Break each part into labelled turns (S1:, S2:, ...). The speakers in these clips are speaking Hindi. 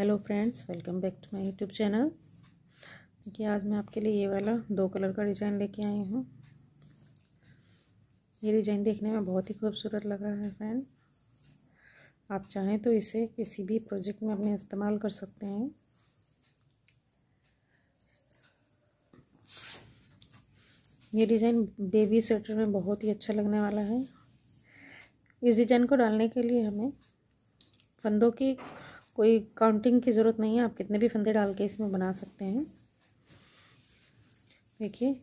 S1: hello friends welcome back to my YouTube channel देखिए आज मैं आपके लिए ये वाला दो कलर का डिज़ाइन लेके आई हूँ ये डिज़ाइन देखने में बहुत ही खूबसूरत लग रहा है फ्रेंड आप चाहें तो इसे किसी भी प्रोजेक्ट में अपने इस्तेमाल कर सकते हैं ये डिज़ाइन बेबी स्वेटर में बहुत ही अच्छा लगने वाला है इस डिज़ाइन को डालने के लिए हमें फंदों की कोई काउंटिंग की ज़रूरत नहीं है आप कितने भी फंदे डाल के इसमें बना सकते हैं देखिए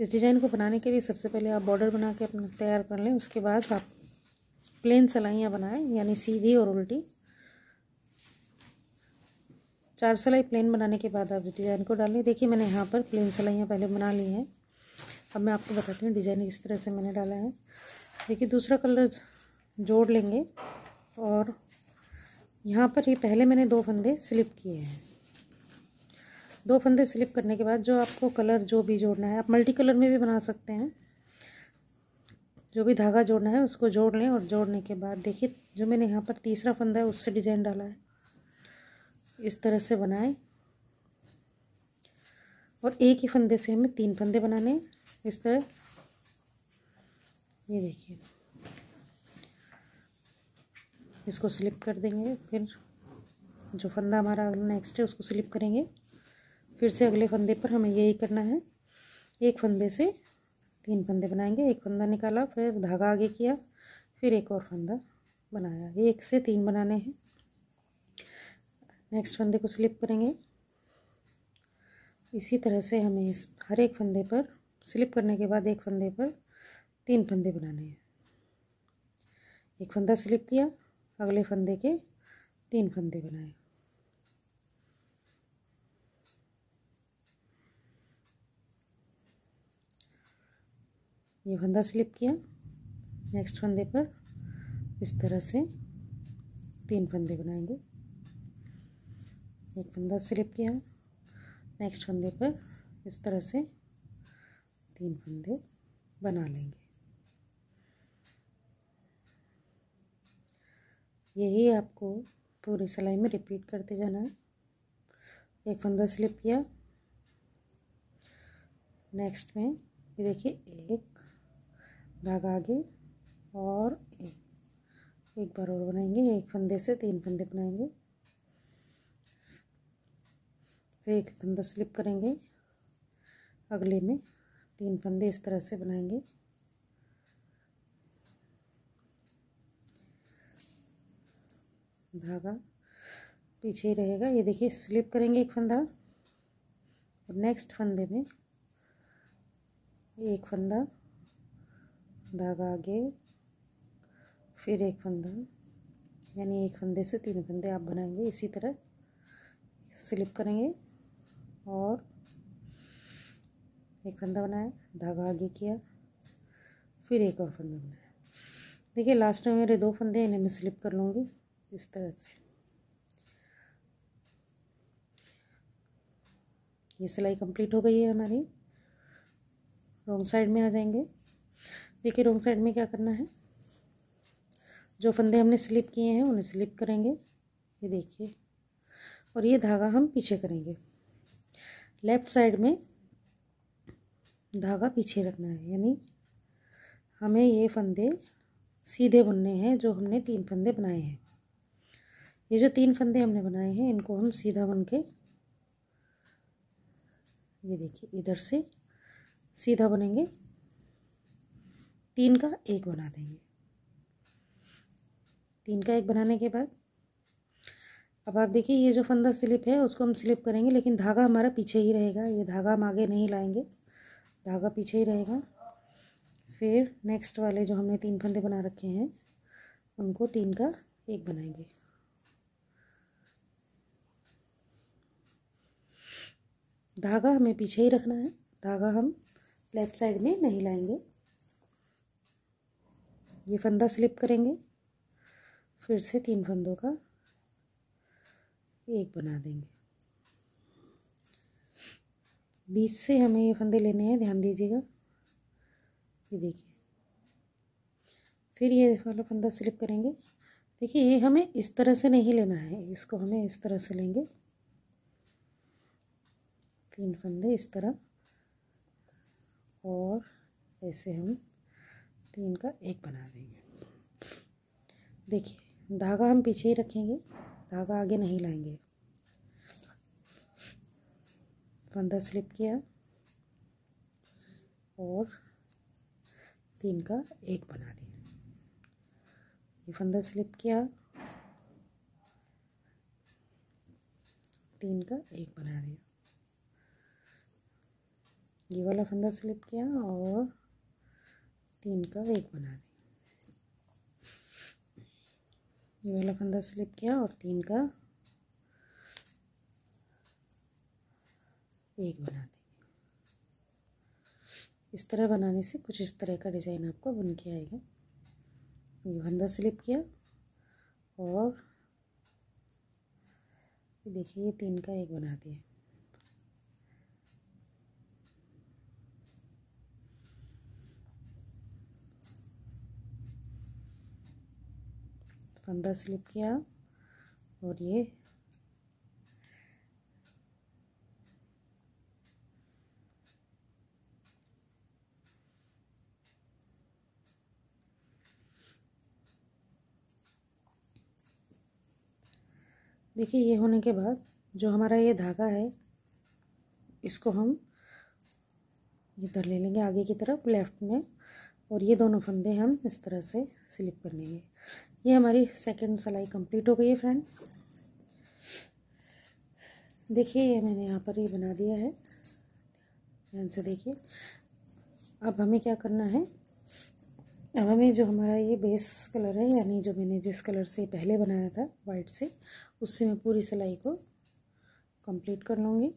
S1: इस डिज़ाइन को बनाने के लिए सबसे पहले आप बॉर्डर बना के अपना तैयार कर लें उसके बाद आप प्लेन सलाइयाँ बनाएं यानी सीधी और उल्टी चार सलाई प्लेन बनाने के बाद आप डिज़ाइन को लें देखिए मैंने यहाँ पर प्लेन सलाइयाँ पहले बना ली हैं अब मैं आपको बताती हूँ डिज़ाइन इस तरह से मैंने डाला है देखिए दूसरा कलर जोड़ लेंगे और यहाँ पर ये पहले मैंने दो फंदे स्लिप किए हैं दो फंदे स्लिप करने के बाद जो आपको कलर जो भी जोड़ना है आप मल्टी कलर में भी बना सकते हैं जो भी धागा जोड़ना है उसको जोड़ लें और जोड़ने के बाद देखिए जो मैंने यहाँ पर तीसरा फंदा है उससे डिजाइन डाला है इस तरह से बनाए और एक ही फंदे से हमें तीन फंदे बनाने इस तरह ये देखिए इसको स्लिप कर देंगे फिर जो फंदा हमारा नेक्स्ट है उसको स्लिप करेंगे फिर से अगले फंदे पर हमें यही करना है एक फंदे से तीन फंदे बनाएंगे एक फंदा निकाला फिर धागा आगे किया फिर एक और फंदा बनाया एक से तीन बनाने हैं नेक्स्ट फंदे को स्लिप करेंगे इसी तरह से हमें इस हर एक फंदे पर स्लिप करने के बाद एक फंदे पर तीन फंदे बनाने हैं एक फंदा स्लिप किया अगले फंदे के तीन फंदे बनाए ये फंदा स्लिप किया नेक्स्ट फंदे पर इस तरह से तीन फंदे बनाएंगे एक फंदा स्लिप किया नेक्स्ट फंदे पर इस तरह से तीन फंदे बना लेंगे यही आपको पूरी सिलाई में रिपीट करते जाना है एक फंदा स्लिप किया नेक्स्ट में ये देखिए एक धागा आगे और एक एक बार और बनाएंगे एक फंदे से तीन फंदे बनाएंगे फिर एक फंदा स्लिप करेंगे अगले में तीन फंदे इस तरह से बनाएंगे धागा पीछे ही रहेगा ये देखिए स्लिप करेंगे एक फंदा और नेक्स्ट फंदे में एक फंदा धागा आगे फिर एक फंदा यानी एक फंदे से तीन फंदे आप बनाएंगे इसी तरह स्लिप करेंगे और एक फंदा बनाया धागा आगे किया फिर एक और फंदा बनाया देखिए लास्ट में मेरे दो फंदे हैं इन्हें मैं स्लिप कर लूँगी इस तरह से ये सिलाई कंप्लीट हो गई है हमारी रॉन्ग साइड में आ जाएंगे देखिए रोंग साइड में क्या करना है जो फंदे हमने स्लिप किए हैं उन्हें स्लिप करेंगे ये देखिए और ये धागा हम पीछे करेंगे लेफ़्ट साइड में धागा पीछे रखना है यानी हमें ये फंदे सीधे बुनने हैं जो हमने तीन फंदे बनाए हैं ये जो तीन फंदे हमने बनाए हैं इनको हम सीधा बन के ये देखिए इधर से सीधा बनेंगे तीन का एक बना देंगे तीन का एक बनाने के बाद अब आप देखिए ये जो फंदा स्लिप है उसको हम स्लिप करेंगे लेकिन धागा हमारा पीछे ही रहेगा ये धागा हम आगे नहीं लाएंगे धागा पीछे ही रहेगा फिर नेक्स्ट वाले जो हमने तीन फंदे बना रखे हैं उनको तीन का एक बनाएंगे धागा हमें पीछे ही रखना है धागा हम लेफ़्ट साइड में नहीं लाएंगे ये फंदा स्लिप करेंगे फिर से तीन फंदों का एक बना देंगे बीच से हमें ये फंदे लेने हैं ध्यान दीजिएगा ये देखिए फिर ये वाला फंदा स्लिप करेंगे देखिए ये हमें इस तरह से नहीं लेना है इसको हमें इस तरह से लेंगे तीन फंदे इस तरह और ऐसे हम तीन का एक बना देंगे देखिए धागा हम पीछे ही रखेंगे धागा आगे नहीं लाएंगे फंदा स्लिप किया और तीन का एक बना दिया ये फंदा स्लिप किया तीन का एक बना दिया ये वाला फंदा स्लिप किया और तीन का एक बना दिया ये वाला फंदा स्लिप किया और तीन का एक बना देंगे इस तरह बनाने से कुछ इस तरह का डिज़ाइन आपको बन के आएगा ये फंदा स्लिप किया और देखिए ये तीन का एक बना दिया फंदा स्लिप किया और ये देखिए ये होने के बाद जो हमारा ये धागा है इसको हम इधर ले लेंगे आगे की तरफ लेफ्ट में और ये दोनों फंदे हम इस तरह से स्लिप कर लेंगे ये हमारी सेकंड सिलाई कंप्लीट हो गई है फ्रेंड देखिए ये मैंने यहाँ पर ये बना दिया है ध्यान से देखिए अब हमें क्या करना है अब हमें जो हमारा ये बेस कलर है यानी जो मैंने जिस कलर से पहले बनाया था वाइट से उससे मैं पूरी सिलाई को कंप्लीट कर लूँगी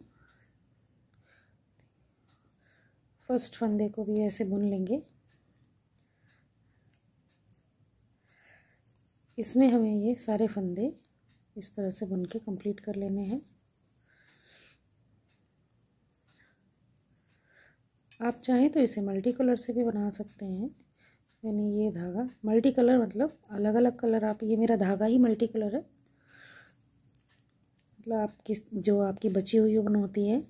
S1: फर्स्ट फंदे को भी ऐसे बुन लेंगे इसमें हमें ये सारे फंदे इस तरह से बुन के कम्प्लीट कर लेने हैं आप चाहें तो इसे मल्टी कलर से भी बना सकते हैं यानी ये धागा मल्टी कलर मतलब अलग अलग कलर आप ये मेरा धागा ही मल्टी कलर है मतलब आपकी जो आपकी बची हुई ऊन होती है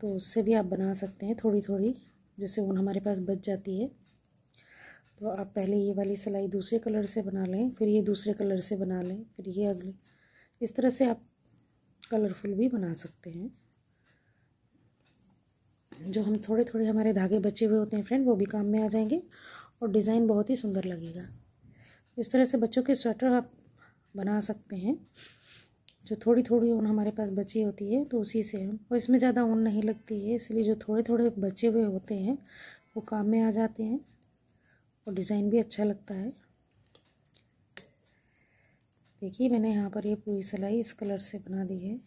S1: तो उससे भी आप बना सकते हैं थोड़ी थोड़ी जैसे ऊन हमारे पास बच जाती है तो आप पहले ये वाली सिलाई दूसरे कलर से बना लें फिर ये दूसरे कलर से बना लें फिर ये अगले इस तरह से आप कलरफुल भी बना सकते हैं जो हम थोड़े थोड़े हमारे धागे बचे हुए होते हैं फ्रेंड वो भी काम में आ जाएंगे और डिज़ाइन बहुत ही सुंदर लगेगा इस तरह से बच्चों के स्वेटर आप बना सकते हैं जो थोड़ी थोड़ी ऊन हमारे पास बची होती है तो उसी से हम और इसमें ज़्यादा ऊन नहीं लगती है इसलिए जो थोड़े थोड़े बचे हुए होते हैं वो काम में आ जाते हैं और डिज़ाइन भी अच्छा लगता है देखिए मैंने यहाँ पर ये पूरी सिलाई इस कलर से बना दी है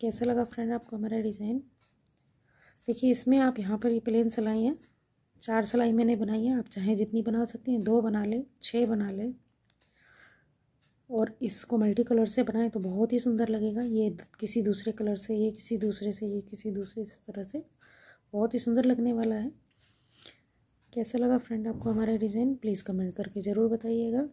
S1: कैसा लगा फ्रेंड आपको हमारा डिज़ाइन देखिए इसमें आप यहाँ पर ये प्लेन सिलाई है चार सिलाई मैंने बनाई है आप चाहें जितनी बना सकती हैं दो बना लें छः बना लें और इसको मल्टी कलर से बनाएं तो बहुत ही सुंदर लगेगा ये किसी दूसरे कलर से ये किसी दूसरे से ये किसी दूसरे इस तरह से बहुत ही सुंदर लगने वाला है कैसा लगा फ्रेंड आपको हमारा डिज़ाइन प्लीज़ कमेंट करके ज़रूर बताइएगा